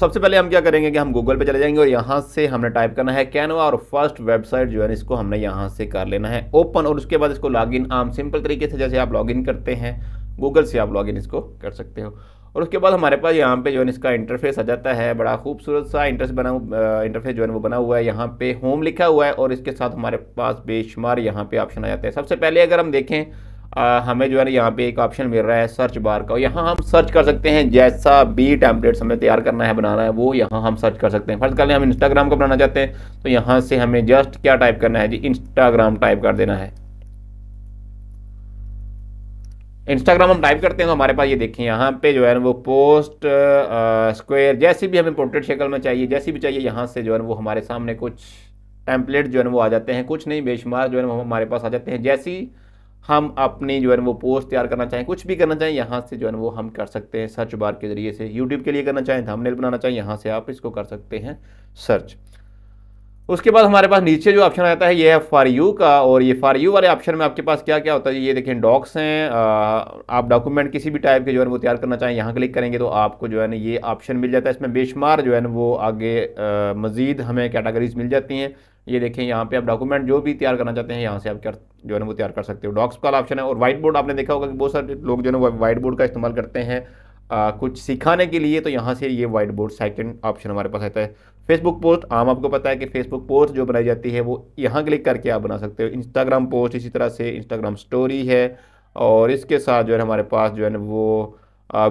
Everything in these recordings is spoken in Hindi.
तो सबसे पहले हम क्या करेंगे कि हम गूगल पे चले जाएंगे और यहाँ से हमने टाइप करना है कैनवा और फर्स्ट वेबसाइट जो है इसको हमने यहाँ से कर लेना है ओपन और उसके बाद इसको लॉग इन आम सिंपल तरीके से जैसे आप लॉग करते हैं गूगल से आप लॉग इसको कर सकते हो और उसके बाद हमारे पास यहाँ पे जो है इसका इंटरफेस आ जाता है बड़ा खूबसूरत सा इंटरफेस बना इंटरफेस जो है वो बना हुआ है यहाँ पे होम लिखा हुआ है और इसके साथ हमारे पास बेशुमार यहाँ पे ऑप्शन आ जाते हैं सबसे पहले अगर हम देखें आ, हमें जो है ना यहाँ पे एक ऑप्शन मिल रहा है सर्च बार का यहाँ हम सर्च कर सकते हैं जैसा भी टैंपलेट्स हमें तैयार करना है बनाना है वो यहाँ हम सर्च कर सकते हैं फर्ज कर लें हम इंस्टाग्राम को बनाना चाहते हैं तो यहाँ से हमें जस्ट क्या टाइप करना है जी इंस्टाग्राम टाइप कर देना है इंस्टाग्राम हम टाइप करते हैं तो हमारे पास ये देखें यहाँ पे जो है ना वो पोस्ट स्क्वेयर स्क्वायर जैसी भी हमें पोर्ट्रेट शक्ल में चाहिए जैसी भी चाहिए यहाँ से जो है ना वो हमारे सामने कुछ टैंपलेट जो है ना वो आ जाते हैं कुछ नहीं बेशुमार जो है ना वो हमारे पास आ जाते हैं जैसी हम अपने जो है वो पोस्ट तैयार करना चाहें कुछ भी करना चाहें यहाँ से जो है वो हम कर सकते हैं सर्च बार के ज़रिए से यूट्यूब के लिए करना चाहें थंबनेल बनाना चाहें यहाँ से आप इसको कर सकते हैं सर्च उसके बाद हमारे पास नीचे जो ऑप्शन आता है ये है फॉर यू का और ये फॉर यू वाले ऑप्शन में आपके पास क्या क्या होता है ये देखिए डॉक्स हैं आप डॉक्यूमेंट किसी भी टाइप के जो है वो तैयार करना चाहें यहाँ क्लिक करेंगे तो आपको जो है ना ये ऑप्शन मिल जाता है इसमें बेशुमार जो है ना वो आगे मज़ीद हमें कैटागरीज मिल जाती हैं ये देखें यहाँ पे आप डॉक्यूमेंट जो भी तैयार करना चाहते हैं यहाँ से आप कर जो है ना वो तैयार कर सकते हो डॉक्स का ऑप्शन है और वाइट बोर्ड आपने देखा होगा कि बहुत सारे लोग जो है ना वाइट बोर्ड का इस्तेमाल करते हैं आ, कुछ सिखाने के लिए तो यहाँ से ये वाइट बोर्ड सेकेंड ऑप्शन हमारे पास आता है फेसबुक पोस्ट आम आपको पता है कि फेसबुक पोस्ट जो बनाई जाती है वो यहाँ क्लिक करके आप बना सकते हो इंस्टाग्राम पोस्ट इसी तरह से इंस्टाग्राम स्टोरी है और इसके साथ जो है हमारे पास जो है ना वो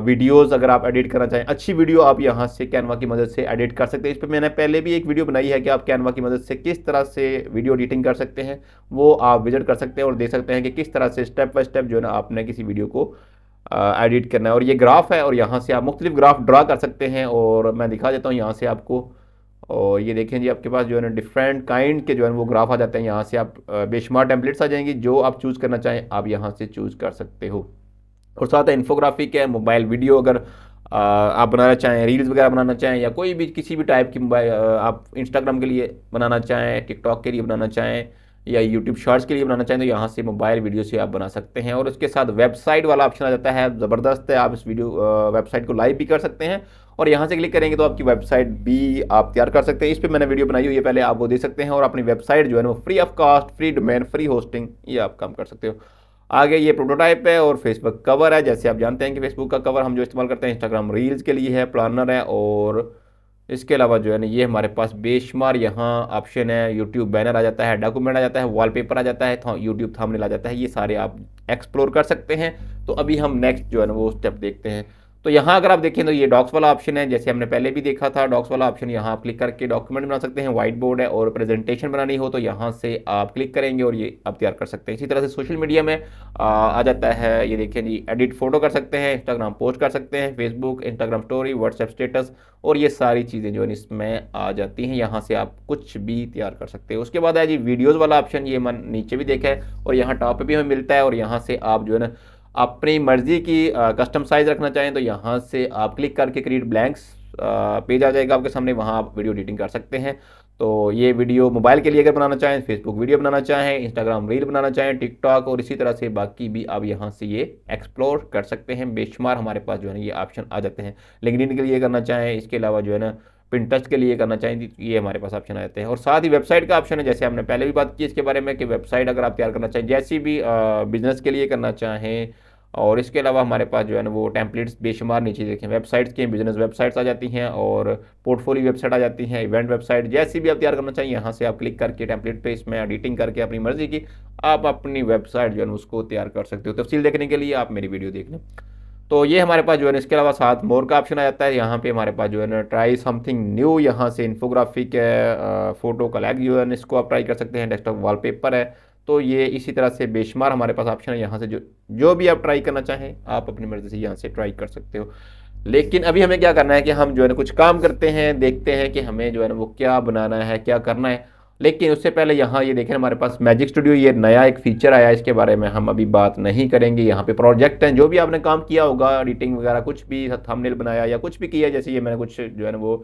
वीडियोस अगर आप एडिट करना चाहें अच्छी वीडियो आप यहाँ से कैनवा की मदद से एडिट कर सकते हैं इस पर मैंने पहले भी एक वीडियो बनाई है कि आप कैनवा की मदद से किस तरह से वीडियो एडिटिंग कर सकते हैं वो आप विजिट कर सकते हैं और देख सकते हैं कि किस तरह से स्टेप बाय स्टेप जो है ना आपने किसी वीडियो को एडिट करना है और ये ग्राफ है और यहाँ से आप मुख्तलिफ ग्राफ ड्रा कर सकते हैं और मैं दिखा देता हूँ यहाँ से आपको और ये देखें जी आपके पास जो है ना डिफरेंट काइंड के जो है वो ग्राफ आ जाते हैं यहाँ से आप बेशुमार टेम्पलेट्स आ जाएंगी जो आप चूज़ करना चाहें आप यहाँ से चूज़ कर सकते हो और साथ है इन्फोग्राफिक है मोबाइल वीडियो अगर आप बनाना चाहें रील्स वगैरह बनाना चाहें या कोई भी किसी भी टाइप की मोबाइल आप इंस्टाग्राम के लिए बनाना चाहें टिकटॉक के लिए बनाना चाहें या यूट्यूब शॉर्ट्स के लिए बनाना चाहें तो यहाँ से मोबाइल वीडियो से आप बना सकते हैं और उसके साथ वेबसाइट वाला ऑप्शन आ जाता है ज़बरदस्त है आप इस वीडियो वेबसाइट को लाइव भी कर सकते हैं और यहाँ से क्लिक करेंगे तो आपकी वेबसाइट भी आप तैयार कर सकते हैं इस पर मैंने वीडियो बनाई हुई है पहले आप वो दे सकते हैं और अपनी वेबसाइट जो है वो free of cost free domain free hosting ये आप काम कर सकते हो आगे ये प्रोटोटाइप है और फेसबुक कवर है जैसे आप जानते हैं कि फेसबुक का कवर हम जो इस्तेमाल करते हैं इंस्टाग्राम रील्स के लिए है प्लानर है और इसके अलावा जो है ना ये हमारे पास बेशुमार यहाँ ऑप्शन है यूट्यूब बैनर आ जाता है डॉक्यूमेंट आ जाता है वॉलपेपर आ जाता है यूट्यूब थामने आ जाता है ये सारे आप एक्सप्लोर कर सकते हैं तो अभी हम नेक्स्ट जो है ना वो स्टेप देखते हैं तो यहाँ अगर आप देखें तो ये डॉक्स वाला ऑप्शन है जैसे हमने पहले भी देखा था डॉक्स वाला ऑप्शन यहाँ आप क्लिक करके डॉक्यूमेंट बना सकते हैं व्हाइट बोर्ड है और प्रेजेंटेशन बनानी हो तो यहाँ से आप क्लिक करेंगे और ये आप तैयार कर सकते हैं इसी तरह से सोशल मीडिया में आ, आ जाता है ये देखें जी एडिट फोटो कर सकते हैं इंस्टाग्राम पोस्ट कर सकते हैं Facebook Instagram story WhatsApp status और ये सारी चीज़ें जो है इसमें आ जाती हैं यहाँ से आप कुछ भी तैयार कर सकते हैं उसके बाद है जी वीडियोज़ वाला ऑप्शन ये मन नीचे भी देखा है और यहाँ टॉप पर भी हमें मिलता है और यहाँ से आप जो है ना अपनी मर्ज़ी की कस्टम साइज़ रखना चाहें तो यहाँ से आप क्लिक करके क्रिएट ब्लैंक्स पेज आ जाएगा आपके सामने वहाँ आप वीडियो एडिटिंग कर सकते हैं तो ये वीडियो मोबाइल के लिए अगर बनाना चाहें फेसबुक वीडियो बनाना चाहें इंस्टाग्राम रील बनाना चाहें टिकटॉक और इसी तरह से बाकी भी आप यहाँ से ये एक्सप्लोर कर सकते हैं बेशुमार हमारे पास जो है ना ये ऑप्शन आ जाते हैं लिंकडिन के लिए करना चाहें इसके अलावा जो है ना पिंटस्ट के लिए करना चाहें ये हमारे पास ऑप्शन आ जाते हैं और साथ ही वेबसाइट का ऑप्शन है जैसे हमने पहले भी बात की इसके बारे में कि वेबसाइट अगर आप तैयार करना चाहें जैसी भी बिजनेस के लिए करना चाहें और इसके अलावा हमारे पास जो है ना वो टेम्पलेट्स बेशुमार नीचे देखें वेबसाइट्स के बिजनेस वेबसाइट्स आ जाती हैं और पोर्टफोलियो वेबसाइट आ जाती हैं इवेंट वेबसाइट जैसी भी आप तैयार करना चाहिए यहाँ से आप क्लिक करके टेम्पलेट पे इसमें एडिटिंग करके अपनी मर्जी की आप अपनी वेबसाइट जो है उसको तैयार कर सकते हो तफसील देखने के लिए आप मेरी वीडियो देख लें तो ये हमारे पास जो है इसके अलावा साथ मोर का ऑप्शन आ जाता है यहाँ पे हमारे पास जो है ना ट्राई समथिंग न्यू यहाँ से इन्फोग्राफिक है फ़ोटो कलेक्ट जो है इसको आप ट्राई कर सकते हैं डेस्कटॉप वॉलपेपर है तो ये इसी तरह से बेशुमार हमारे पास ऑप्शन है यहाँ से जो जो भी आप ट्राई करना चाहें आप अपनी मर्ज़ी से यहाँ से ट्राई कर सकते हो लेकिन अभी हमें क्या करना है कि हम जो है ना कुछ काम करते हैं देखते हैं कि हमें जो है ना वो क्या बनाना है क्या करना है लेकिन उससे पहले यहाँ ये देखें हमारे पास मैजिक स्टूडियो ये नया एक फीचर आया इसके बारे में हम अभी बात नहीं करेंगे यहाँ पे प्रोजेक्ट हैं जो भी आपने काम किया होगा एडिटिंग वगैरह कुछ भी थंबनेल बनाया या कुछ भी किया जैसे ये मैंने कुछ जो है ना वो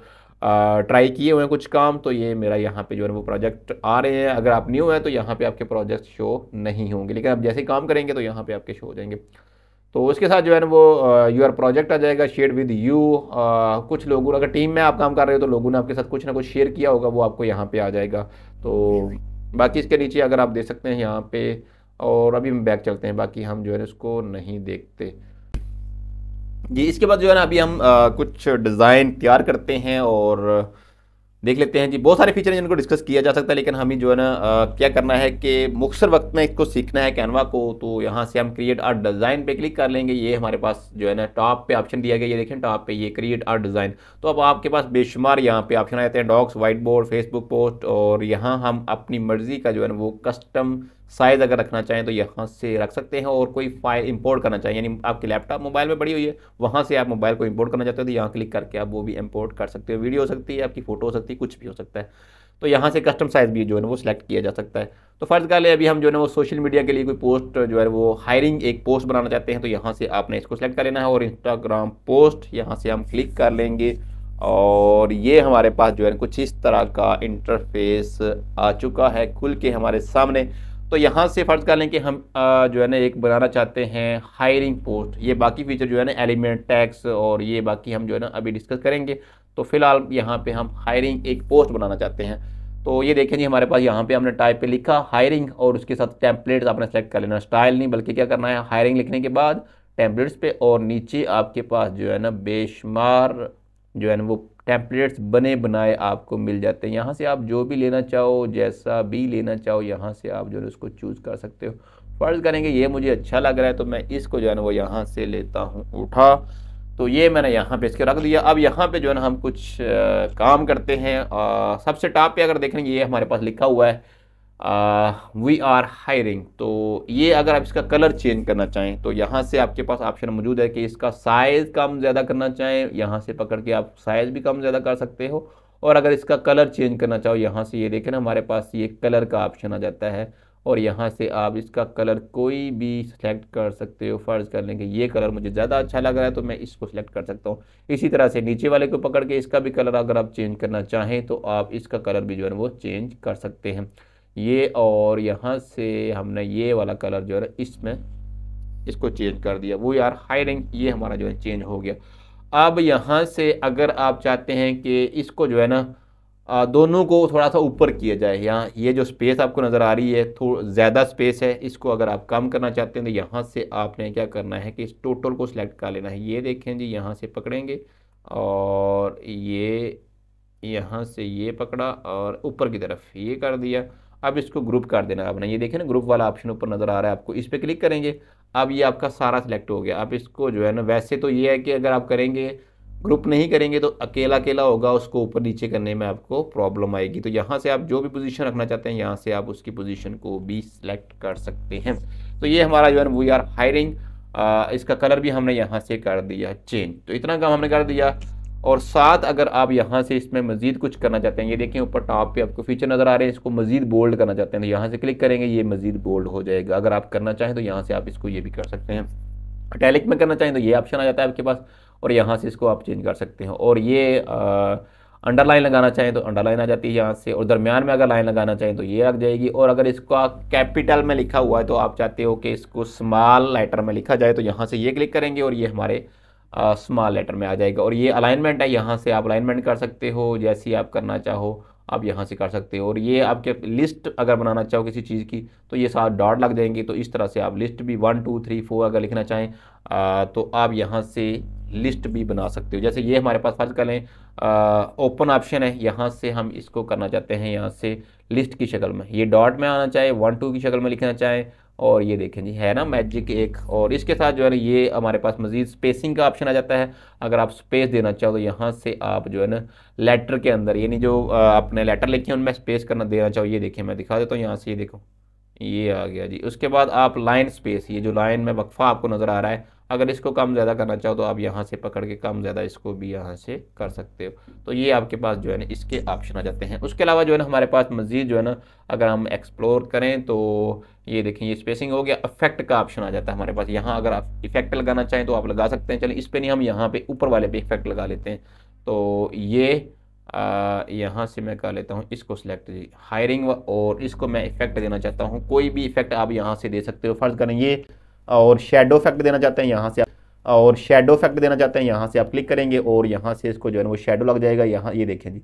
ट्राई किए हुए हैं कुछ काम तो ये मेरा यहाँ पे जो है वो प्रोजेक्ट आ रहे हैं अगर आप न्यू हैं तो यहाँ पे आपके प्रोजेक्ट शो नहीं होंगे लेकिन आप जैसे ही काम करेंगे तो यहाँ पे आपके शो हो जाएंगे तो उसके साथ जो है ना वो यूर प्रोजेक्ट आ जाएगा शेयर विद यू आ, कुछ लोगों ने अगर टीम में आप काम कर रहे हो तो लोगों ने आपके साथ कुछ ना कुछ शेयर किया होगा वो आपको यहाँ पर आ जाएगा तो बाकी इसके नीचे अगर आप देख सकते हैं यहाँ पर और अभी हम बैक चलते हैं बाकी हम जो है इसको नहीं देखते जी इसके बाद जो है ना अभी हम आ, कुछ डिज़ाइन तैयार करते हैं और देख लेते हैं जी बहुत सारे फीचर हैं जिनको डिस्कस किया जा सकता है लेकिन हमें जो है ना क्या करना है कि मुख्तर वक्त में इसको सीखना है कैनवा को तो यहाँ से हम क्रिएट आर्ट डिज़ाइन पे क्लिक कर लेंगे ये हमारे पास जो है ना टॉप पे ऑप्शन दिया गया ये देखें टॉप पे ये क्रिएट आर्ट डिज़ाइन तो अब आपके पास बेशुमार यहाँ पे ऑप्शन आ जाते हैं docs white board Facebook post और यहाँ हम अपनी मर्ज़ी का जो है ना वो कस्टम साइज़ अगर रखना चाहें तो यहाँ से रख सकते हैं और कोई फाइल इंपोर्ट करना चाहें यानी आपके लैपटॉप मोबाइल में बड़ी हुई है वहाँ से आप मोबाइल को इंपोर्ट करना चाहते हो तो यहाँ क्लिक करके आप वो भी इंपोर्ट कर सकते हो वीडियो हो सकती है आपकी फ़ोटो हो सकती है कुछ भी हो सकता है तो यहाँ से कस्टम साइज़ भी जो है वो सिलेक्ट किया जा सकता है तो फ़र्ज़ कर ले अभी हम जो है वो सोशल मीडिया के लिए कोई पोस्ट जो है वो हायरिंग एक पोस्ट बनाना चाहते हैं तो यहाँ से आपने इसको सिलेक्ट कर लेना है और इंस्टाग्राम पोस्ट यहाँ से हम क्लिक कर लेंगे और ये हमारे पास जो है कुछ इस तरह का इंटरफेस आ चुका है खुल के हमारे सामने तो यहाँ से फ़र्ज़ कर लें कि हम आ, जो है ना एक बनाना चाहते हैं हायरिंग पोस्ट ये बाकी फीचर जो है ना एलिमेंट टैक्स और ये बाकी हम जो है ना अभी डिस्कस करेंगे तो फ़िलहाल यहाँ पे हम हायरिंग एक पोस्ट बनाना चाहते हैं तो ये देखें जी हमारे पास यहाँ पे हमने टाइप पे लिखा हायरिंग और उसके साथ टैंपलेट्स आपने सेलेक्ट कर लेना स्टाइल नहीं बल्कि क्या करना है हायरिंग लिखने के बाद टैंपलेट्स पे और नीचे आपके पास जो है ना बेशुमार जो है ना वो टैंपलेट्स बने बनाए आपको मिल जाते हैं यहाँ से आप जो भी लेना चाहो जैसा भी लेना चाहो यहाँ से आप जो है उसको चूज़ कर सकते हो फ़र्ज़ करेंगे ये मुझे अच्छा लग रहा है तो मैं इसको जो है ना वो यहाँ से लेता हूँ उठा तो ये मैंने यहाँ पे इसके रख दिया अब यहाँ पे जो है ना हम कुछ आ, काम करते हैं आ, सबसे टॉप पे अगर देखेंगे ये हमारे पास लिखा हुआ है वी आर हायरिंग तो ये अगर आप इसका कलर चेंज करना चाहें तो यहाँ से आपके पास ऑप्शन मौजूद है कि इसका साइज़ कम ज़्यादा करना चाहें यहाँ से पकड़ के आप साइज़ भी कम ज़्यादा कर सकते हो और अगर इसका कलर चेंज करना चाहो यहाँ से ये देखें ना हमारे पास ये कलर का ऑप्शन आ जाता है और यहाँ से आप इसका कलर कोई भी सिलेक्ट कर सकते हो फ़र्ज़ कर लेंगे ये कलर मुझे ज़्यादा अच्छा लग रहा है तो मैं इसको सिलेक्ट कर सकता हूँ इसी तरह से नीचे वाले को पकड़ के इसका भी कलर अगर आप चेंज करना चाहें तो आप इसका कलर भी जो है वो चेंज कर सकते हैं ये और यहाँ से हमने ये वाला कलर जो है इसमें इसको चेंज कर दिया वो यार हाई रैंक ये हमारा जो है चेंज हो गया अब यहाँ से अगर आप चाहते हैं कि इसको जो है ना दोनों को थोड़ा सा ऊपर किया जाए यहाँ ये जो स्पेस आपको नज़र आ रही है थोड़ा ज़्यादा स्पेस है इसको अगर आप कम करना चाहते हैं तो यहाँ से आपने क्या करना है कि इस टोटल को सिलेक्ट कर लेना है ये देखें जी यहाँ से पकड़ेंगे और ये यहाँ से ये पकड़ा और ऊपर की तरफ ये कर दिया अब इसको ग्रुप कर देना आपने ये देखें ना ग्रुप वाला ऑप्शन ऊपर नज़र आ रहा है आपको इस पर क्लिक करेंगे अब ये आपका सारा सिलेक्ट हो गया आप इसको जो है ना वैसे तो ये है कि अगर आप करेंगे ग्रुप नहीं करेंगे तो अकेला अकेला होगा उसको ऊपर नीचे करने में आपको प्रॉब्लम आएगी तो यहाँ से आप जो भी पोजीशन रखना चाहते हैं यहाँ से आप उसकी पोजीशन को भी सिलेक्ट कर सकते हैं तो ये हमारा जो है वी आर हायरिंग इसका कलर भी हमने यहाँ से कर दिया चेंज तो इतना काम हमने कर दिया और साथ अगर आप यहाँ से इसमें मजीद कुछ करना चाहते हैं ये देखें ऊपर टॉप पे आपको फीचर नज़र आ रहे हैं इसको मजीद बोल्ड करना चाहते हैं तो यहाँ से क्लिक करेंगे ये मजीद बोल्ड हो जाएगा अगर आप करना चाहें तो यहाँ से आप इसको ये भी कर सकते हैं अटैलिक में करना चाहें तो ये ऑप्शन आ जाता है आपके पास और यहाँ से इसको आप चेंज कर सकते हैं और ये अंडरलाइन लगाना चाहें तो अंडरलाइन आ जाती है यहाँ से और दरमियान में अगर लाइन लगाना चाहें तो ये लग जाएगी और अगर आप कैपिटल में लिखा हुआ है तो आप चाहते हो कि इसको स्मॉल लेटर में लिखा जाए तो यहाँ से ये क्लिक करेंगे और ये हमारे स्मॉल लेटर में आ जाएगा और ये अलाइनमेंट है यहाँ से आप अलाइनमेंट कर सकते हो जैसी आप करना चाहो आप यहाँ से कर सकते हो और ये आपके लिस्ट अगर बनाना चाहो किसी चीज़ की तो ये साथ डॉट लग देंगे तो इस तरह से आप लिस्ट भी वन टू थ्री फोर अगर लिखना चाहें आ, तो आप यहाँ से लिस्ट भी बना सकते हो जैसे ये हमारे पास फर्ज कर लें ओपन ऑप्शन है यहाँ से हम इसको करना चाहते हैं यहाँ से लिस्ट की शक्ल में ये डॉट में आना चाहे वन टू की शक्ल में लिखना चाहें और ये देखें जी है ना मैजिक एक और इसके साथ जो है ना ये हमारे पास मज़ीद स्पेसिंग का ऑप्शन आ जाता है अगर आप स्पेस देना चाहो तो यहाँ से आप जो है ना लेटर के अंदर यानी जो आपने लेटर लिखे हैं उनमें स्पेस करना देना चाहो ये देखें मैं दिखा देता हूँ यहाँ से ये देखो ये आ गया जी उसके बाद आप लाइन स्पेस ये जो लाइन में वक्फ़ा आपको नज़र आ रहा है अगर इसको कम ज़्यादा करना चाहो तो आप यहाँ से पकड़ के कम ज़्यादा इसको भी यहाँ से कर सकते हो तो ये आपके पास जो है ना इसके ऑप्शन आ जाते हैं उसके अलावा जो है ना हमारे पास मज़ीद जो है ना अगर हम एक्सप्लोर करें तो ये देखें ये स्पेसिंग हो गया इफेक्ट का ऑप्शन आ जाता है हमारे पास यहाँ अगर आप इफेक्ट लगाना चाहें तो आप लगा सकते हैं चलिए इस पर नहीं हम यहाँ पे ऊपर वाले पे इफेक्ट लगा लेते हैं तो ये यहाँ से मैं कर लेता हूँ इसको सिलेक्ट हायरिंग और इसको मैं इफेक्ट देना चाहता हूँ कोई भी इफेक्ट आप यहाँ से दे सकते हो फर्ज करें ये और शेडो इफेक्ट देना चाहते हैं यहाँ से और शेडो इफेक्ट देना चाहते हैं यहाँ से आप क्लिक करेंगे और यहाँ से इसको जो है वो शेडो लग जाएगा यहाँ ये देखें जी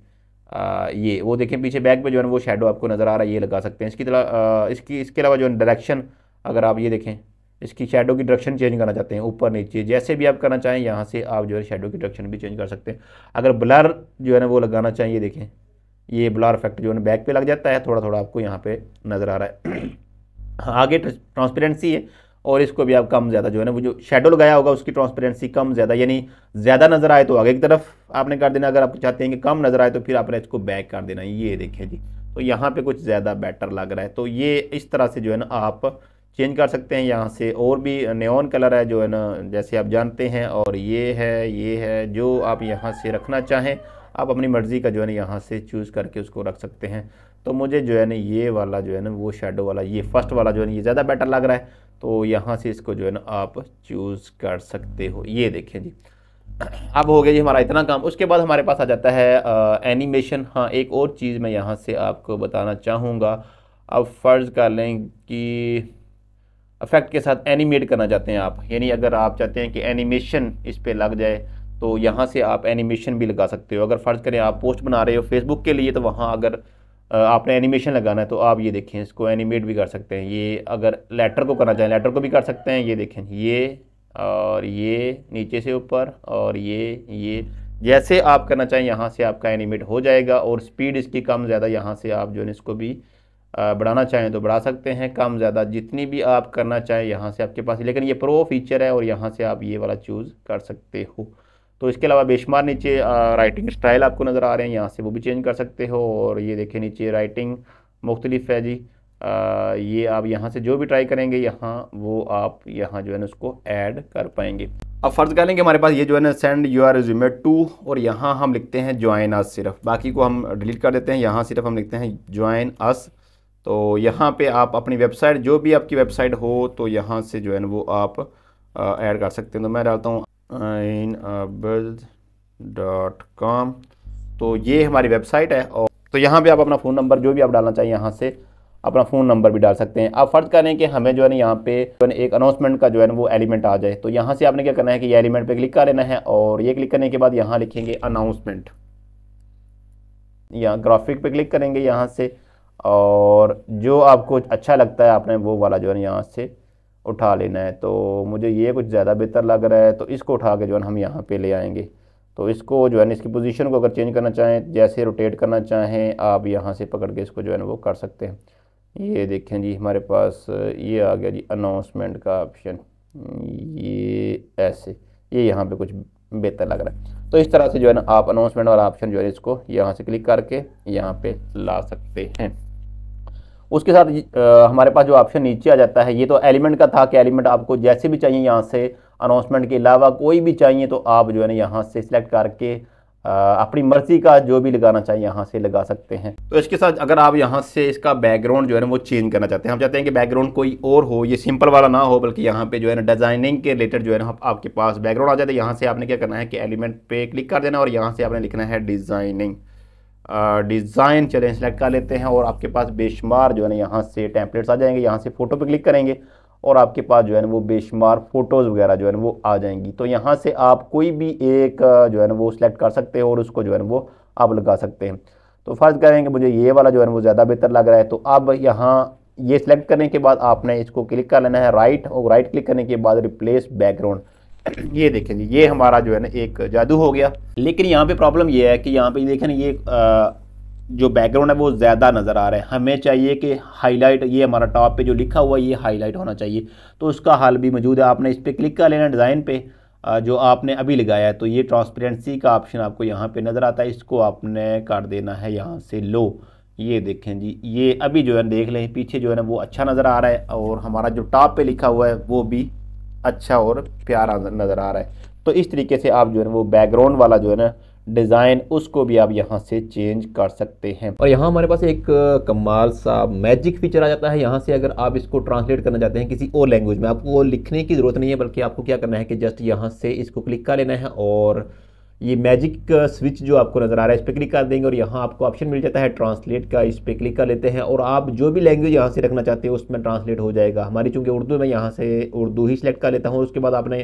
ये वो देखें पीछे बैक में जो है वो शेडो आपको नज़र आ रहा है ये लगा सकते हैं इसकी तरह इसकी इसके अलावा जो है डायरेक्शन अगर आप ये देखें इसकी शेडो की डायरेक्शन चेंज करना चाहते हैं ऊपर नीचे जैसे भी आप करना चाहें यहाँ से आप जो है शेडो की डायरेक्शन भी चेंज कर सकते हैं अगर ब्लर जो है ना वो लगाना चाहें ये देखें ये ब्लर इफेक्ट जो है बैक पे लग जाता है थोड़ा थोड़ा आपको यहाँ पे नज़र आ रहा है आगे ट्रांसपेरेंसी है और इसको भी आप कम ज़्यादा जो है ना वो जो शेडो लगाया होगा उसकी ट्रांसपेरेंसी कम ज़्यादा यानी ज़्यादा नज़र आए तो आगे की तरफ आपने कर देना अगर आप चाहते हैं कि कम नज़र आए तो फिर आपने इसको बैक कर देना ये देखें जी तो यहाँ पे कुछ ज़्यादा बेटर लग रहा है तो ये इस तरह से जो है ना आप चेंज कर सकते हैं यहाँ से और भी नेन कलर है जो है ना जैसे आप जानते हैं और ये है ये है जो आप यहाँ से रखना चाहें आप अपनी मर्ज़ी का जो है ना यहाँ से चूज़ करके उसको रख सकते हैं तो मुझे जो है ना ये वाला जो है ना वो शेडो वाला ये फर्स्ट वाला जो है ना ये ज़्यादा बेटर लग रहा है तो यहाँ से इसको जो है ना आप चूज़ कर सकते हो ये देखें जी अब हो गया जी हमारा इतना काम उसके बाद हमारे पास आ जाता है आ, एनिमेशन हाँ एक और चीज़ मैं यहाँ से आपको बताना चाहूँगा अब फ़र्ज़ कर लें कि अफेक्ट के साथ एनिमेट करना चाहते हैं आप यानी अगर आप चाहते हैं कि एनिमेशन इस पर लग जाए तो यहाँ से आप एनिमेशन भी लगा सकते हो अगर फ़र्ज़ करें आप पोस्ट बना रहे हो फेसबुक के लिए तो वहाँ अगर आपने एनिमेशन लगाना है तो आप ये देखें इसको एनिमेट भी कर सकते हैं ये अगर लेटर को करना चाहें लेटर को भी कर सकते हैं ये देखें ये और ये नीचे से ऊपर और ये ये जैसे आप करना चाहें यहाँ से आपका एनिमेट हो जाएगा और स्पीड इसकी कम ज़्यादा यहाँ से आप जो है इसको भी बढ़ाना चाहें तो बढ़ा सकते हैं कम ज़्यादा जितनी भी आप करना चाहें यहाँ से आपके पास लेकिन ये प्रो फीचर है और यहाँ से आप ये वाला चूज़ कर सकते हो तो इसके अलावा बेशुमार नीचे राइटिंग स्टाइल आपको नज़र आ रहे हैं यहाँ से वो भी चेंज कर सकते हो और ये देखिए नीचे राइटिंग मुख्तलिफ है जी ये आप यहाँ से जो भी ट्राई करेंगे यहाँ वो आप यहाँ जो है ना उसको ऐड कर पाएंगे अब फ़र्ज़ कर लेंगे हमारे पास ये जो है ना send your resume to और यहाँ हम लिखते हैं ज्वाइन अस सिर्फ बाकी को हम डिलीट कर देते हैं यहाँ सिर्फ हम लिखते हैं ज्वाइन अस तो यहाँ पे आप अपनी वेबसाइट जो भी आपकी वेबसाइट हो तो यहाँ से जो है ना वो आप ऐड कर सकते हैं तो मैं डालता हूँ आइन डॉट कॉम तो ये हमारी वेबसाइट है और तो यहाँ पे आप अपना फ़ोन नंबर जो भी आप डालना चाहिए यहाँ से अपना फ़ोन नंबर भी डाल सकते हैं आप फ़र्ज़ करें कि हमें जो है ना यहाँ पे जो है एक अनाउंसमेंट का जो है ना वो एलिमेंट आ जाए तो यहाँ से आपने क्या करना है कि ये एलिमेंट पे क्लिक कर लेना है और ये क्लिक करने के बाद यहाँ लिखेंगे अनाउंसमेंट यहाँ ग्राफिक पे क्लिक करेंगे यहाँ से और जो आपको अच्छा लगता है आपने वो वाला जो है यहाँ से उठा लेना है तो मुझे ये कुछ ज़्यादा बेहतर लग रहा है तो इसको उठा के जो है हम यहाँ पे ले आएंगे तो इसको जो है ना इसकी पोजीशन को अगर चेंज करना चाहें जैसे रोटेट करना चाहें आप यहाँ से पकड़ के इसको जो है ना वो कर सकते हैं ये देखें जी हमारे पास ये आ गया जी अनाउंसमेंट का ऑप्शन ये ऐसे ये यहाँ पर कुछ बेहतर लग रहा है तो इस तरह से जो है ना आप अनाउंसमेंट वाला ऑप्शन जो है इसको यहाँ से क्लिक करके यहाँ पर ला सकते हैं उसके साथ हमारे पास जो ऑप्शन नीचे आ जाता है ये तो एलिमेंट का था कि एलिमेंट आपको जैसे भी चाहिए यहाँ से अनाउंसमेंट के अलावा कोई भी चाहिए तो आप जो है ना यहाँ से सिलेक्ट करके अपनी मर्जी का जो भी लगाना चाहिए यहाँ से लगा सकते हैं तो इसके साथ अगर आप यहाँ से इसका बैकग्राउंड जो है ना वो चेंज करना चाहते हैं हम चाहते हैं कि बैकग्राउंड कोई और हो ये सिंपल वाला ना हो बल्कि यहाँ पे जो है ना डिज़ाइनिंग के रिलेटेड जो है ना आपके पास बैकग्राउंड आ जाता तो है यहाँ से आपने क्या करना है कि एलिमेंट पे क्लिक कर देना और यहाँ से आपने लिखना है डिज़ाइनिंग डिज़ाइन चलें सेलेक्ट कर लेते हैं और आपके पास बेशुमार जो है ना यहाँ से टैंपलेट्स आ जाएंगे यहाँ से फ़ोटो पे क्लिक करेंगे और आपके पास जो है ना वो बेशुमार फ़ोटोज़ वगैरह जो है ना वो आ जाएंगी तो यहाँ से आप कोई भी एक जो है ना वो सिलेक्ट कर सकते हैं और उसको जो है ना वो आप लगा सकते हैं तो फ़र्ज़ करें कि मुझे ये वाला जो है वो ज़्यादा बेहतर लग रहा है तो अब यहाँ ये सिलेक्ट करने के बाद आपने इसको क्लिक कर लेना है राइट और राइट क्लिक करने के बाद रिप्लेस बैकग्राउंड ये देखें जी ये हमारा जो है ना एक जादू हो गया लेकिन यहाँ पे प्रॉब्लम ये है कि यहाँ पे देखें ये जो बैकग्राउंड है वो ज़्यादा नज़र आ रहा है हमें चाहिए कि हाईलाइट ये हमारा टॉप पे जो लिखा हुआ है ये हाईलाइट होना चाहिए तो उसका हाल भी मौजूद है आपने इस पर क्लिक कर लेना डिज़ाइन पे जो आपने अभी लगाया है तो ये ट्रांसपेरेंसी का ऑप्शन आपको यहाँ पे नज़र आता है इसको आपने कर देना है यहाँ से लो ये देखें जी ये अभी जो है देख लें पीछे जो है ना वो अच्छा नज़र आ रहा है और हमारा जो टॉप पर लिखा हुआ है वो भी अच्छा और प्यारा नज़र आ रहा है तो इस तरीके से आप जो है वो बैकग्राउंड वाला जो है ना डिज़ाइन उसको भी आप यहाँ से चेंज कर सकते हैं और यहाँ हमारे पास एक कमाल सा मैजिक फीचर आ जाता है यहाँ से अगर आप इसको ट्रांसलेट करना चाहते हैं किसी और लैंग्वेज में आपको लिखने की ज़रूरत नहीं है बल्कि आपको क्या करना है कि जस्ट यहाँ से इसको क्लिक कर लेना है और ये मैजिक स्विच uh, जो आपको नज़र आ रहा है इस पर क्लिक कर देंगे और यहाँ आपको ऑप्शन मिल जाता है ट्रांसलेट का इस पर क्लिक कर लेते हैं और आप जो भी लैंग्वेज यहाँ से रखना चाहते हो उसमें ट्रांसलेट हो जाएगा हमारी चूँकि उर्दू में यहाँ से उर्दू ही सिलेक्ट कर लेता हूँ उसके बाद आपने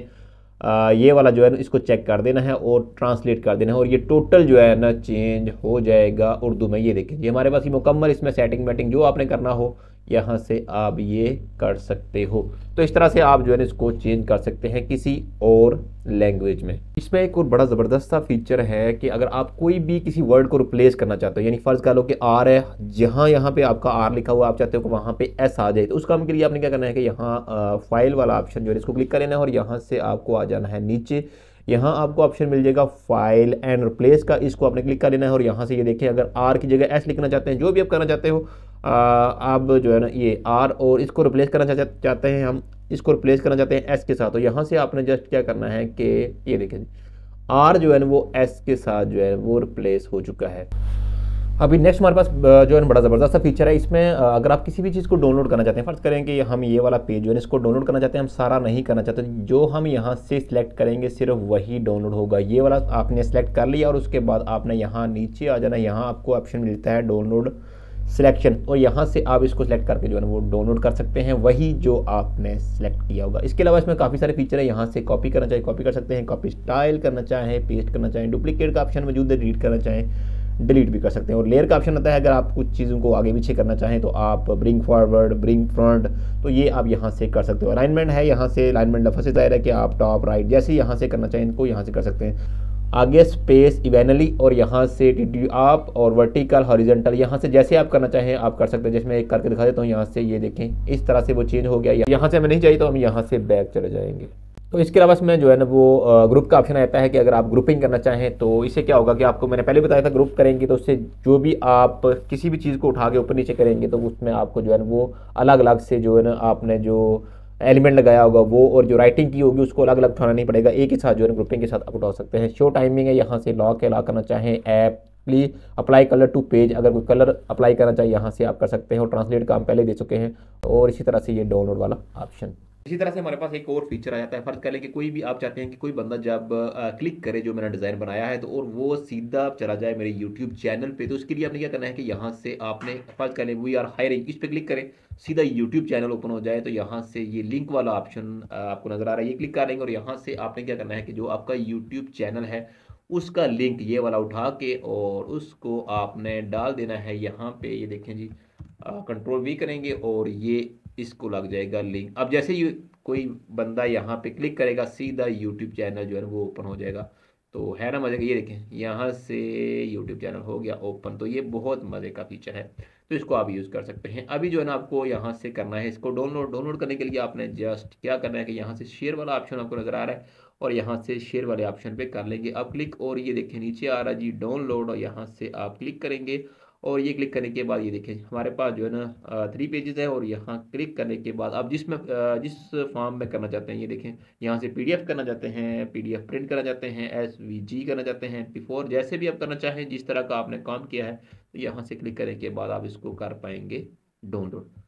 uh, ये वाला जो है ना इसको चेक कर देना है और ट्रांसलेट कर देना है और ये टोटल जो है ना चेंज हो जाएगा उर्दू में ये देखिए ये हमारे पास ये मुकम्मल इसमें सेटिंग वेटिंग जो आपने करना हो यहाँ से आप ये कर सकते हो तो इस तरह से आप जो है इसको चेंज कर सकते हैं किसी और लैंग्वेज में इसमें एक और बड़ा ज़बरदस्त सा फीचर है कि अगर आप कोई भी किसी वर्ड को रिप्लेस करना चाहते हो यानी फ़र्ज़ कर लो कि आर है जहाँ यहाँ पे आपका आर लिखा हुआ आप चाहते हो कि वहाँ पे एस आ जाए तो उस काम के लिए आपने क्या करना है कि यहाँ फाइल वाला ऑप्शन जो है इसको क्लिक कर लेना है और यहाँ से आपको आ जाना है नीचे यहाँ आपको ऑप्शन मिल जाएगा फाइल एंड रिप्लेस का इसको आपने क्लिक कर लेना है और यहाँ से ये देखें अगर आर की जगह एस लिखना चाहते हैं जो भी आप करना चाहते हो अब जो है ना ये आर और इसको रिप्लेस करना चा, चाहते हैं हम इसको रिप्लेस करना चाहते हैं एस के साथ तो यहाँ से आपने जस्ट क्या करना है कि ये देखें आर जो है ना वो एस के साथ जो है वो रिप्लेस हो चुका है अभी नेक्स्ट हमारे पास जो है बड़ा ज़बरदस्त सा फीचर है इसमें अगर आप किसी भी चीज़ को डाउनलोड करना चाहते हैं फर्ज करें कि हम ये वाला पेज जो है इसको डाउनलोड करना चाहते हैं हम सारा नहीं करना चाहते तो जो हम यहाँ से सिलेक्ट करेंगे सिर्फ वही डाउनलोड होगा ये वाला आपने सेलेक्ट कर लिया और उसके बाद आपने यहाँ नीचे आ जाना यहाँ आपको ऑप्शन मिलता है डाउनलोड सिलेक्शन और यहाँ से आप इसको सेलेक्ट करके जो है ना वो डाउनलोड कर सकते हैं वही जो आपने सेलेक्ट किया होगा इसके अलावा इसमें काफ़ी सारे फीचर है यहाँ से कॉपी करना चाहिए कॉपी कर सकते हैं कॉपी स्टाइल करना चाहें पेस्ट करना चाहें डुप्लीकेट का ऑप्शन मौजूद है डिलीट करना चाहें डिलीट भी कर सकते हैं और लेयर का ऑप्शन आता है अगर आप कुछ चीज़ों को आगे पीछे करना चाहें तो आप ब्रिंग फॉरवर्ड ब्रिंग फ्रंट तो ये आप यहाँ से कर सकते हो अलाइनमेंट है यहाँ से अलाइनमेंट लफा से जाहिर है कि आप टॉप राइट जैसे यहाँ से करना चाहें इनको यहाँ से कर सकते हैं आगे स्पेस इवेनली और यहाँ से डिड्यू आप और वर्टिकल हॉरिजेंटल यहाँ से जैसे आप करना चाहें आप कर सकते हैं जैसे मैं एक करके दिखा देता हूँ यहाँ से ये देखें इस तरह से वो चेंज हो गया यहाँ से हमें नहीं चाहिए तो हम यहाँ से बैक चले जाएंगे तो इसके अलावा इसमें जो है ना वो ग्रुप का ऑप्शन आता है कि अगर आप ग्रुपिंग करना चाहें तो इससे क्या होगा कि आपको मैंने पहले बताया था ग्रुप करेंगे तो उससे जो भी आप किसी भी चीज़ को उठा के ऊपर नीचे करेंगे तो उसमें आपको जो है ना वो अलग अलग से जो है ना आपने जो एलिमेंट लगाया होगा वो और जो राइटिंग की होगी उसको अलग अलग थाना नहीं पड़ेगा एक ही साथ जो है ग्रुपिंग के साथ आप उठा सकते हैं शो टाइमिंग है यहाँ से लॉक है लॉक करना चाहें app please apply colour to page अगर कोई कलर अप्लाई करना चाहिए यहाँ से आप कर सकते हैं और ट्रांसलेट का हम पहले दे चुके हैं और इसी तरह से ये डाउनलोड वाला ऑप्शन इसी तरह से हमारे पास एक और फीचर आ जाता है फर्ज कर लें कि कोई भी आप चाहते हैं कि कोई बंदा जब क्लिक करे जो मैंने डिज़ाइन बनाया है तो और वो सीधा चला जाए मेरे यूट्यूब चैनल पे तो उसके लिए आपने क्या करना है कि यहाँ से आपने फर्ज कर लें वी आर हायरिंग इस पर क्लिक करें सीधा यूट्यूब चैनल ओपन हो जाए तो यहाँ से ये लिंक वाला ऑप्शन आपको नज़र आ रहा है ये क्लिक करेंगे और यहाँ से आपने क्या करना है कि जो आपका यूट्यूब चैनल है उसका लिंक ये वाला उठा के और उसको आपने डाल देना है यहाँ पे ये देखें जी कंट्रोल वी करेंगे और ये इसको लग जाएगा लिंक अब जैसे ही कोई बंदा यहाँ पे क्लिक करेगा सीधा यूट्यूब चैनल जो है वो ओपन हो जाएगा तो है ना मज़े का ये देखें यहाँ से यूट्यूब चैनल हो गया ओपन तो ये बहुत मज़े का फीचर है तो इसको आप यूज़ कर सकते हैं अभी जो है ना आपको यहाँ से करना है इसको डाउनलोड डाउनलोड करने के लिए आपने जस्ट क्या करना है कि यहाँ से शेयर वाला ऑप्शन आपको नज़र आ रहा है और यहाँ से शेयर वाले ऑप्शन पे कर लेंगे अब क्लिक और ये देखें नीचे आ रहा जी डाउनलोड और यहाँ से आप क्लिक करेंगे और ये क्लिक करने के बाद ये देखें हमारे पास जो है ना थ्री पेजेस है और यहाँ क्लिक करने के बाद आप जिसमें जिस फॉर्म में करना चाहते हैं ये देखें यहाँ से पीडीएफ करना चाहते हैं पीडीएफ प्रिंट करना चाहते हैं एसवीजी करना चाहते हैं बिफोर जैसे भी आप करना चाहें जिस तरह का आपने काम किया है तो यहाँ से क्लिक करने के बाद आप इसको कर पाएंगे डाउनलोड